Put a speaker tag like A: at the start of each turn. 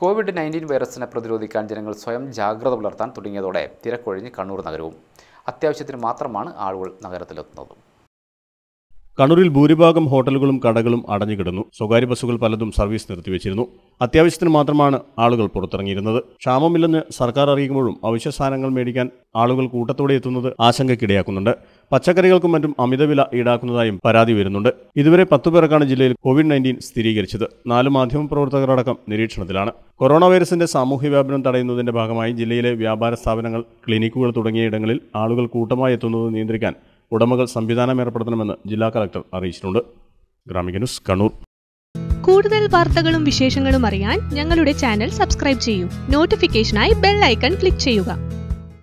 A: Covid nineteen വൈറസിനെ പ്രതിരോധിക്കാൻ ജനങ്ങൾ സ്വയം ജാഗ്രത പുലർത്താൻ തുടങ്ങിയതോടെ തിരക്കൊഴിഞ്ഞ് കണ്ണൂർ നഗരവും അത്യാവശ്യത്തിന് മാത്രമാണ് ആളുകൾ നഗരത്തിലെത്തുന്നതും
B: കണ്ണൂരിൽ ഭൂരിഭാഗം ഹോട്ടലുകളും കടകളും അടഞ്ഞുകിടന്നു സ്വകാര്യ ബസ്സുകൾ പലതും സർവീസ് നിർത്തിവെച്ചിരുന്നു അത്യാവശ്യത്തിന് മാത്രമാണ് ആളുകൾ പുറത്തിറങ്ങിയിരുന്നത് ക്ഷാമമില്ലെന്ന് സർക്കാർ അറിയിക്കുമ്പോഴും അവശ്യ സാധനങ്ങൾ മേടിക്കാൻ ആളുകൾ കൂട്ടത്തോടെ എത്തുന്നത് ആശങ്കയ്ക്കിടയാക്കുന്നുണ്ട് പച്ചക്കറികൾക്കും മറ്റും അമിതവില ഈടാക്കുന്നതായും പരാതി വരുന്നുണ്ട് ഇതുവരെ പത്തു പേർക്കാണ് ജില്ലയിൽ കോവിഡ് നയൻറ്റീൻ സ്ഥിരീകരിച്ചത് നാല് മാധ്യമ പ്രവർത്തകരടക്കം നിരീക്ഷണത്തിലാണ് കൊറോണ വൈറസിന്റെ സാമൂഹ്യ വ്യാപനം തടയുന്നതിന്റെ ഭാഗമായി ജില്ലയിലെ വ്യാപാര സ്ഥാപനങ്ങൾ ക്ലിനിക്കുകൾ തുടങ്ങിയ ഇടങ്ങളിൽ ആളുകൾ കൂട്ടമായി എത്തുന്നത് നിയന്ത്രിക്കാൻ ഉടമകൾ സംവിധാനം ഏർപ്പെടുത്തണമെന്ന് ജില്ലാ കളക്ടർ അറിയിച്ചിട്ടുണ്ട്
C: ന്യൂസ് കണ്ണൂർ
D: കൂടുതൽ വാർത്തകളും വിശേഷങ്ങളും അറിയാൻ ഞങ്ങളുടെ ചാനൽ സബ്സ്ക്രൈബ് ചെയ്യൂ നോട്ടിഫിക്കേഷനായി ബെൽ ഐക്കൺ ക്ലിക്ക് ചെയ്യുക